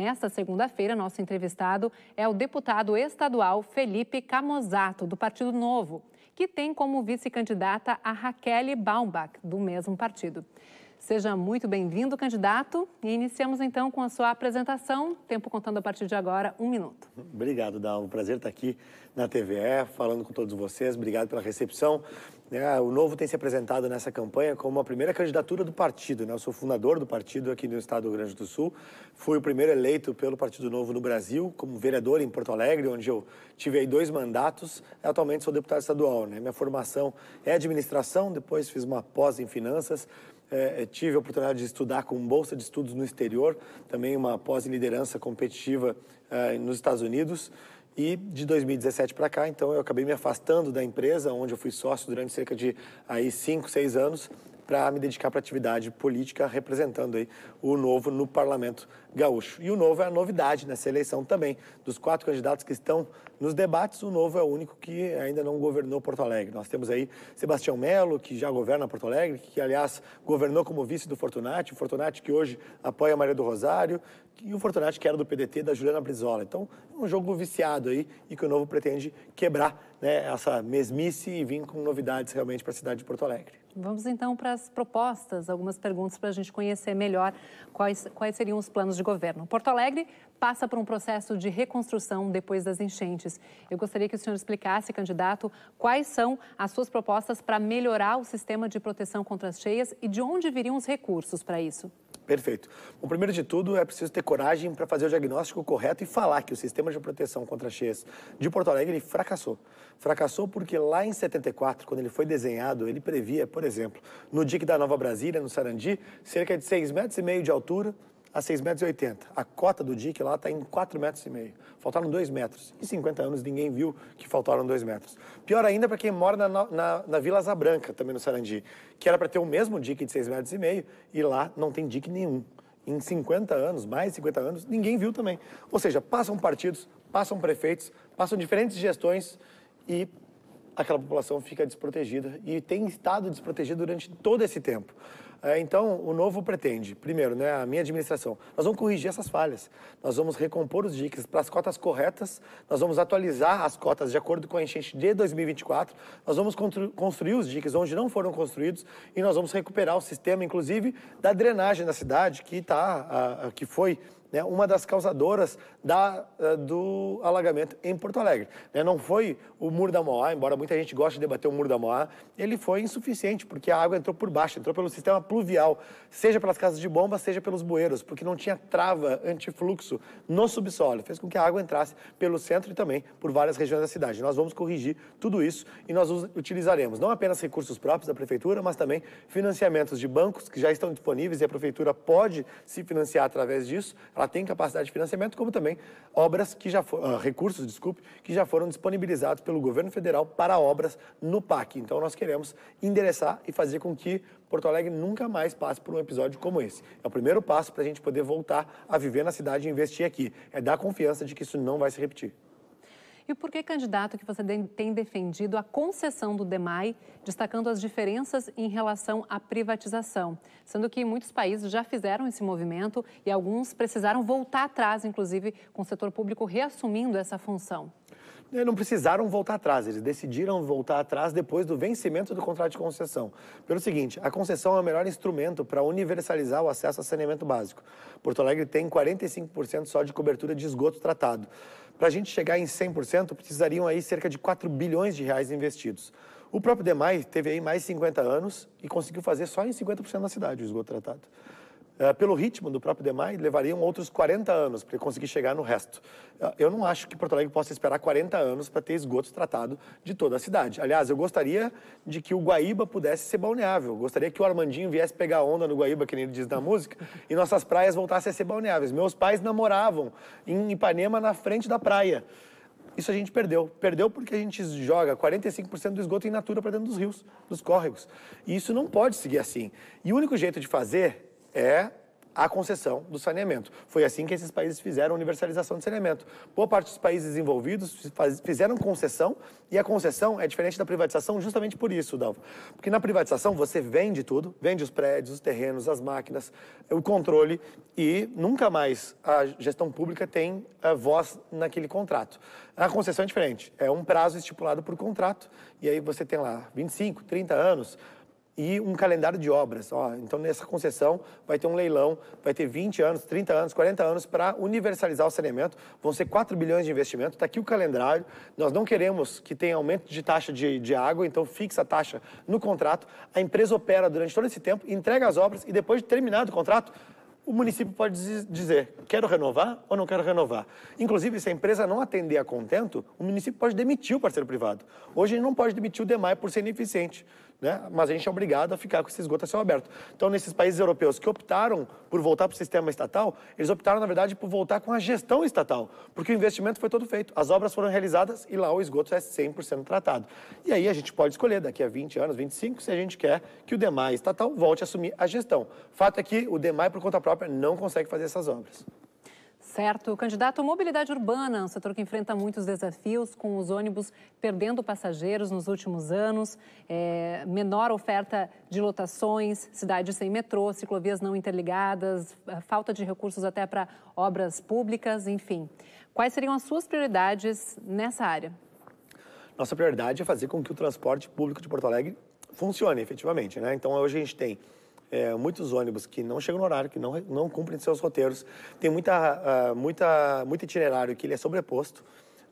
Nesta segunda-feira, nosso entrevistado é o deputado estadual Felipe Camozato, do Partido Novo, que tem como vice-candidata a Raquel Baumbach, do mesmo partido. Seja muito bem-vindo, candidato. E iniciamos então com a sua apresentação. Tempo contando a partir de agora, um minuto. Obrigado, Dal. Um prazer estar aqui na TVE, falando com todos vocês. Obrigado pela recepção. É, o Novo tem se apresentado nessa campanha como a primeira candidatura do partido. Né? Eu sou fundador do partido aqui no estado do Rio Grande do Sul. Fui o primeiro eleito pelo Partido Novo no Brasil, como vereador em Porto Alegre, onde eu tive dois mandatos. Atualmente sou deputado estadual. Né? Minha formação é administração, depois fiz uma pós em finanças. É, é, tive a oportunidade de estudar com bolsa de estudos no exterior, também uma pós em liderança competitiva é, nos Estados Unidos. E de 2017 para cá, então, eu acabei me afastando da empresa, onde eu fui sócio durante cerca de aí 5, 6 anos para me dedicar para atividade política, representando aí o Novo no Parlamento Gaúcho. E o Novo é a novidade nessa eleição também. Dos quatro candidatos que estão nos debates, o Novo é o único que ainda não governou Porto Alegre. Nós temos aí Sebastião Melo, que já governa Porto Alegre, que, aliás, governou como vice do Fortunati, o Fortunati que hoje apoia a Maria do Rosário, e o Fortunati que era do PDT, da Juliana Brizola. Então, é um jogo viciado aí e que o Novo pretende quebrar né, essa mesmice e vir com novidades realmente para a cidade de Porto Alegre. Vamos então para as propostas, algumas perguntas para a gente conhecer melhor quais, quais seriam os planos de governo. Porto Alegre passa por um processo de reconstrução depois das enchentes. Eu gostaria que o senhor explicasse, candidato, quais são as suas propostas para melhorar o sistema de proteção contra as cheias e de onde viriam os recursos para isso. Perfeito. O primeiro de tudo, é preciso ter coragem para fazer o diagnóstico correto e falar que o sistema de proteção contra cheias de Porto Alegre fracassou. Fracassou porque lá em 74, quando ele foi desenhado, ele previa, por exemplo, no dique da Nova Brasília, no Sarandi, cerca de 6,5 metros e meio de altura, a 6,80 metros. A cota do dique lá está em 4,5 metros. e meio. Faltaram 2 metros. E 50 anos ninguém viu que faltaram 2 metros. Pior ainda para quem mora na, na, na Vila Zabranca, Branca, também no Sarandi, que era para ter o mesmo dique de 6,5 metros e meio e lá não tem dique nenhum. Em 50 anos, mais de 50 anos, ninguém viu também. Ou seja, passam partidos, passam prefeitos, passam diferentes gestões e aquela população fica desprotegida e tem estado desprotegida durante todo esse tempo. É, então, o novo pretende, primeiro, né, a minha administração, nós vamos corrigir essas falhas, nós vamos recompor os diques para as cotas corretas, nós vamos atualizar as cotas de acordo com a enchente de 2024, nós vamos construir os diques onde não foram construídos e nós vamos recuperar o sistema, inclusive, da drenagem da cidade, que, tá, a, a, que foi né, uma das causadoras da, eh, do alagamento em Porto Alegre. Né, não foi o Muro da Moá, embora muita gente goste de debater o Muro da Moá, ele foi insuficiente, porque a água entrou por baixo, entrou pelo sistema pluvial, seja pelas casas de bomba, seja pelos bueiros, porque não tinha trava antifluxo no subsolo. Fez com que a água entrasse pelo centro e também por várias regiões da cidade. Nós vamos corrigir tudo isso e nós utilizaremos não apenas recursos próprios da Prefeitura, mas também financiamentos de bancos que já estão disponíveis e a Prefeitura pode se financiar através disso ela tem capacidade de financiamento, como também obras que já foram, uh, recursos, desculpe, que já foram disponibilizados pelo governo federal para obras no PAC. Então nós queremos endereçar e fazer com que Porto Alegre nunca mais passe por um episódio como esse. É o primeiro passo para a gente poder voltar a viver na cidade e investir aqui. É dar confiança de que isso não vai se repetir. E por que, candidato, que você tem defendido a concessão do DEMAI, destacando as diferenças em relação à privatização? Sendo que muitos países já fizeram esse movimento e alguns precisaram voltar atrás, inclusive com o setor público reassumindo essa função. É, não precisaram voltar atrás, eles decidiram voltar atrás depois do vencimento do contrato de concessão. Pelo seguinte, a concessão é o melhor instrumento para universalizar o acesso a saneamento básico. Porto Alegre tem 45% só de cobertura de esgoto tratado. Para a gente chegar em 100%, precisariam aí cerca de 4 bilhões de reais investidos. O próprio Demai teve aí mais 50 anos e conseguiu fazer só em 50% da cidade o esgoto tratado. Eh, pelo ritmo do próprio DEMAI, levariam outros 40 anos para conseguir chegar no resto. Eh, eu não acho que Porto Alegre possa esperar 40 anos para ter esgoto tratado de toda a cidade. Aliás, eu gostaria de que o Guaíba pudesse ser balneável. Eu gostaria que o Armandinho viesse pegar onda no Guaíba, que nem ele diz na música, e nossas praias voltassem a ser balneáveis. Meus pais namoravam em Ipanema, na frente da praia. Isso a gente perdeu. Perdeu porque a gente joga 45% do esgoto em natura para dentro dos rios, dos córregos. E isso não pode seguir assim. E o único jeito de fazer é a concessão do saneamento. Foi assim que esses países fizeram a universalização do saneamento. Boa parte dos países envolvidos fizeram concessão, e a concessão é diferente da privatização justamente por isso, Dalva. Porque na privatização você vende tudo, vende os prédios, os terrenos, as máquinas, o controle, e nunca mais a gestão pública tem eh, voz naquele contrato. A concessão é diferente, é um prazo estipulado por contrato, e aí você tem lá 25, 30 anos, e um calendário de obras. Ó, então, nessa concessão, vai ter um leilão, vai ter 20 anos, 30 anos, 40 anos para universalizar o saneamento. Vão ser 4 bilhões de investimento. Está aqui o calendário. Nós não queremos que tenha aumento de taxa de, de água, então fixa a taxa no contrato. A empresa opera durante todo esse tempo, entrega as obras e depois de terminado o contrato, o município pode dizer, quero renovar ou não quero renovar. Inclusive, se a empresa não atender a contento, o município pode demitir o parceiro privado. Hoje, ele não pode demitir o DEMAI por ser ineficiente né? Mas a gente é obrigado a ficar com esse esgoto a céu aberto. Então, nesses países europeus que optaram por voltar para o sistema estatal, eles optaram, na verdade, por voltar com a gestão estatal, porque o investimento foi todo feito, as obras foram realizadas e lá o esgoto é 100% tratado. E aí a gente pode escolher daqui a 20 anos, 25, se a gente quer que o DEMAI estatal volte a assumir a gestão. Fato é que o DEMAI, por conta própria, não consegue fazer essas obras. Certo. Candidato, à mobilidade urbana, um setor que enfrenta muitos desafios, com os ônibus perdendo passageiros nos últimos anos, é, menor oferta de lotações, cidades sem metrô, ciclovias não interligadas, é, falta de recursos até para obras públicas, enfim. Quais seriam as suas prioridades nessa área? Nossa prioridade é fazer com que o transporte público de Porto Alegre funcione efetivamente. Né? Então, hoje a gente tem é, muitos ônibus que não chegam no horário, que não, não cumprem seus roteiros. Tem muita, uh, muita, muito itinerário que ele é sobreposto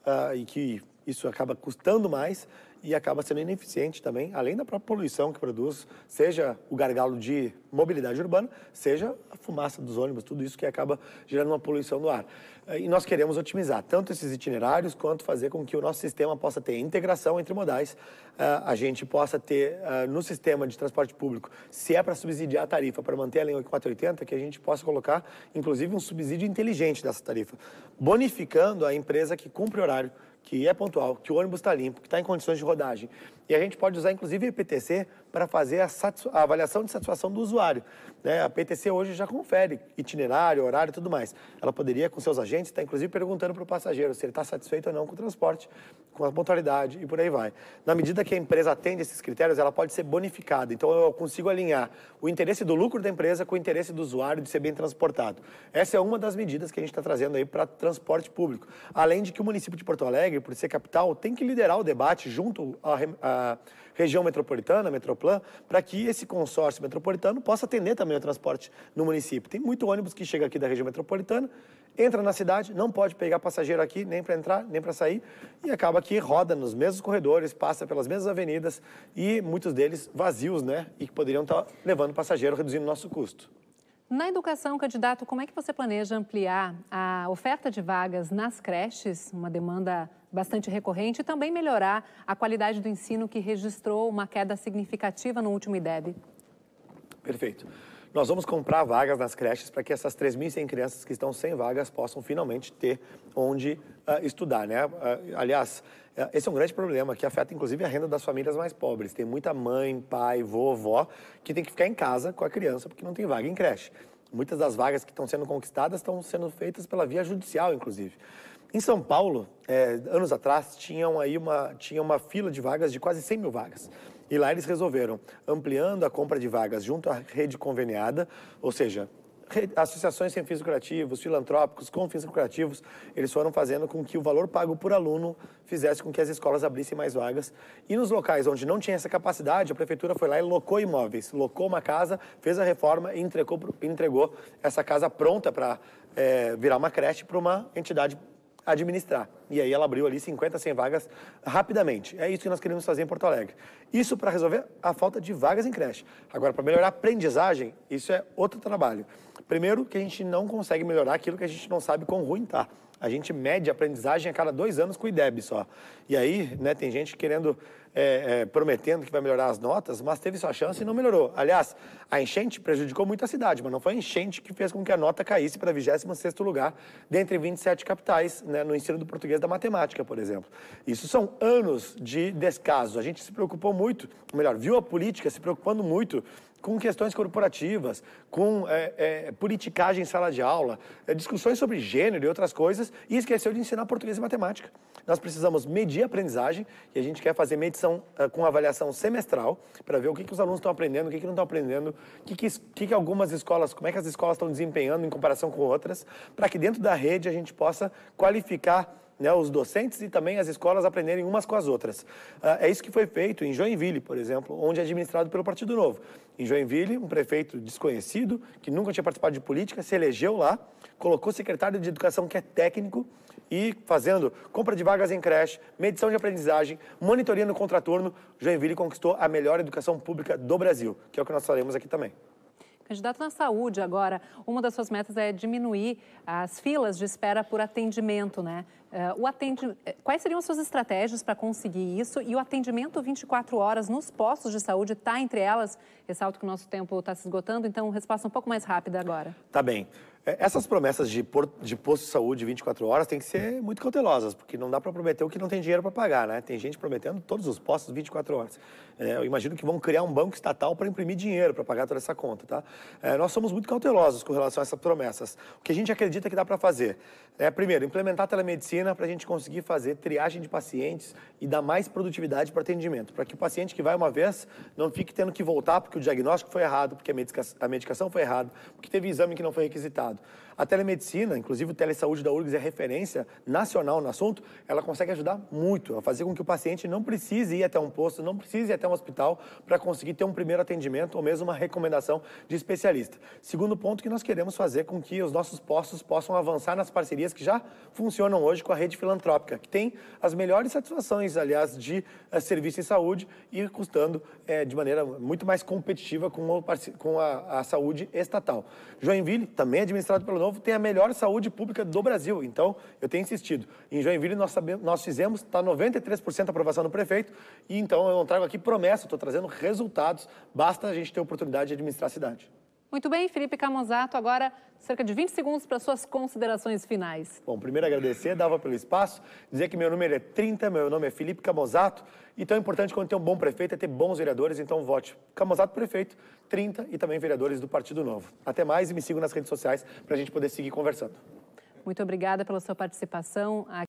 uh, e que isso acaba custando mais e acaba sendo ineficiente também, além da própria poluição que produz, seja o gargalo de mobilidade urbana, seja a fumaça dos ônibus, tudo isso que acaba gerando uma poluição no ar. Eh, e nós queremos otimizar tanto esses itinerários quanto fazer com que o nosso sistema possa ter integração entre modais, eh, a gente possa ter eh, no sistema de transporte público, se é para subsidiar a tarifa, para manter a linha 480, que a gente possa colocar, inclusive, um subsídio inteligente dessa tarifa, bonificando a empresa que cumpre o horário que é pontual, que o ônibus está limpo, que está em condições de rodagem. E a gente pode usar, inclusive, o IPTC para fazer a, a, avaliação de satisfação do usuário. Né? A PTC hoje já confere itinerário, horário e tudo mais. Ela poderia, com seus agentes, estar tá, inclusive perguntando para o passageiro se ele está satisfeito ou não com o transporte, com a pontualidade e por aí vai. Na medida que a empresa atende esses critérios, ela pode ser bonificada. Então eu consigo alinhar o interesse do lucro da empresa com o interesse do usuário de ser bem transportado. Essa é uma das medidas que a gente está trazendo aí para transporte público. Além de que o município de Porto Alegre, por ser capital, tem que liderar o debate junto à região metropolitana, Metroplan, para que esse consórcio metropolitano possa atender também o transporte no município. Tem muito ônibus que chega aqui da região metropolitana, entra na cidade, não pode pegar passageiro aqui, nem para entrar, nem para sair, e acaba que roda nos mesmos corredores, passa pelas mesmas avenidas e muitos deles vazios, né? E que poderiam estar tá levando passageiro, reduzindo o nosso custo. Na educação, candidato, como é que você planeja ampliar a oferta de vagas nas creches, uma demanda bastante recorrente e também melhorar a qualidade do ensino, que registrou uma queda significativa no último IDEB. Perfeito. Nós vamos comprar vagas nas creches para que essas 3.100 crianças que estão sem vagas possam finalmente ter onde uh, estudar, né? Uh, aliás, uh, esse é um grande problema que afeta inclusive a renda das famílias mais pobres. Tem muita mãe, pai, vovó que tem que ficar em casa com a criança porque não tem vaga em creche. Muitas das vagas que estão sendo conquistadas estão sendo feitas pela via judicial, inclusive. Em São Paulo, é, anos atrás, tinham aí uma, tinha uma fila de vagas de quase 100 mil vagas. E lá eles resolveram, ampliando a compra de vagas junto à rede conveniada, ou seja, associações sem fins lucrativos, filantrópicos, com fins lucrativos, eles foram fazendo com que o valor pago por aluno fizesse com que as escolas abrissem mais vagas. E nos locais onde não tinha essa capacidade, a prefeitura foi lá e locou imóveis, locou uma casa, fez a reforma e entregou, entregou essa casa pronta para é, virar uma creche para uma entidade administrar. E aí ela abriu ali 50, 100 vagas rapidamente. É isso que nós queremos fazer em Porto Alegre. Isso para resolver a falta de vagas em creche. Agora, para melhorar a aprendizagem, isso é outro trabalho. Primeiro, que a gente não consegue melhorar aquilo que a gente não sabe quão ruim está. A gente mede a aprendizagem a cada dois anos com o IDEB só. E aí, né, tem gente querendo, é, é, prometendo que vai melhorar as notas, mas teve sua chance e não melhorou. Aliás, a enchente prejudicou muito a cidade, mas não foi a enchente que fez com que a nota caísse para 26 lugar dentre 27 capitais né, no ensino do português da matemática, por exemplo. Isso são anos de descaso. A gente se preocupou muito, ou melhor, viu a política se preocupando muito com questões corporativas, com é, é, politicagem em sala de aula, é, discussões sobre gênero e outras coisas, e esqueceu de ensinar português e matemática. Nós precisamos medir a aprendizagem e a gente quer fazer medição é, com avaliação semestral para ver o que, que os alunos estão aprendendo, o que, que não estão aprendendo, o que, que, que, que algumas escolas, como é que as escolas estão desempenhando em comparação com outras, para que dentro da rede a gente possa qualificar né, os docentes e também as escolas aprenderem umas com as outras. Ah, é isso que foi feito em Joinville, por exemplo, onde é administrado pelo Partido Novo. Em Joinville, um prefeito desconhecido, que nunca tinha participado de política, se elegeu lá, colocou secretário de educação que é técnico e fazendo compra de vagas em creche, medição de aprendizagem, monitoria no contraturno, Joinville conquistou a melhor educação pública do Brasil, que é o que nós faremos aqui também. Candidato na saúde agora, uma das suas metas é diminuir as filas de espera por atendimento, né? É, o atend... É, quais seriam as suas estratégias para conseguir isso? E o atendimento 24 horas nos postos de saúde está entre elas? Ressalto que o nosso tempo está se esgotando, então resposta um pouco mais rápida agora. Tá bem. É, essas promessas de, por, de posto de saúde 24 horas têm que ser muito cautelosas, porque não dá para prometer o que não tem dinheiro para pagar, né? Tem gente prometendo todos os postos 24 horas. É, eu imagino que vão criar um banco estatal para imprimir dinheiro para pagar toda essa conta, tá? É, nós somos muito cautelosos com relação a essas promessas. O que a gente acredita que dá para fazer é, primeiro, implementar a telemedicina para a gente conseguir fazer triagem de pacientes e dar mais produtividade para atendimento, para que o paciente que vai uma vez não fique tendo que voltar porque o diagnóstico foi errado, porque a medicação, a medicação foi errada, porque teve exame que não foi requisitado. A telemedicina, inclusive o Telesaúde da URGS é referência nacional no assunto, ela consegue ajudar muito a fazer com que o paciente não precise ir até um posto, não precise ir até um hospital para conseguir ter um primeiro atendimento ou mesmo uma recomendação de especialista. Segundo ponto que nós queremos fazer com que os nossos postos possam avançar nas parcerias que já funcionam hoje com a rede filantrópica, que tem as melhores satisfações, aliás, de eh, serviço em saúde e custando é, de maneira muito mais competitiva com, o, com a, a saúde estatal. Joinville também é administrado pelo Novo tem a melhor saúde pública do Brasil. Então, eu tenho insistido. Em Joinville, nós, sabemos, nós fizemos, está 93% aprovação no prefeito, e então eu não trago aqui promessa, estou trazendo resultados. Basta a gente ter oportunidade de administrar a cidade. Muito bem, Felipe Camozato, agora cerca de 20 segundos para suas considerações finais. Bom, primeiro agradecer, dava pelo espaço, dizer que meu número é 30, meu nome é Felipe Camozato, e tão importante quando tem um bom prefeito é ter bons vereadores, então vote Camozato prefeito, 30 e também vereadores do Partido Novo. Até mais e me sigam nas redes sociais para a gente poder seguir conversando. Muito obrigada pela sua participação.